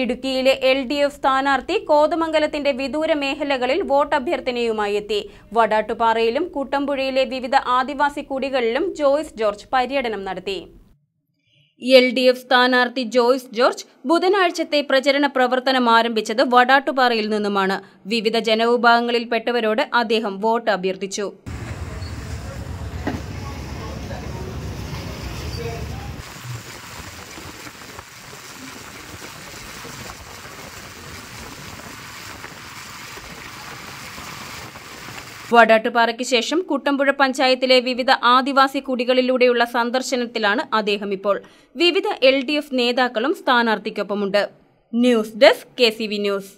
ഇടുക്കിയിലെ L D F സ്ഥാനാർത്ഥി കോതമംഗലത്തിന്റെ വിദൂര മേഖലകളിൽ അഭ്യർത്ഥനയുമായി എത്തി വടാട്ടുപാറയിലും കുട്ടമ്പുഴയിലെ വിവിധ ആദിവാസി കുടികളിലും ജോയ്സ് ജോർജ് പര്യടനം നടത്തി എൽ ഡി എഫ് സ്ഥാനാർത്ഥി ജോയ്സ് ജോർജ് ബുധനാഴ്ചത്തെ പ്രചരണ പ്രവർത്തനം ആരംഭിച്ചത് വടാട്ടുപാറയിൽ നിന്നുമാണ് വിവിധ ജനവിഭാഗങ്ങളിൽപ്പെട്ടവരോട് അദ്ദേഹം വോട്ട് അഭ്യർത്ഥിച്ചു വടാട്ടുപാറയ്ക്ക് ശേഷം കുട്ടമ്പുഴ പഞ്ചായത്തിലെ വിവിധ ആദിവാസി കുടികളിലൂടെയുള്ള സന്ദർശനത്തിലാണ് അദ്ദേഹം ഇപ്പോൾ വിവിധ എൽ നേതാക്കളും സ്ഥാനാർത്ഥിക്കൊപ്പമുണ്ട് ന്യൂസ് ഡെസ്ക് കെ ന്യൂസ്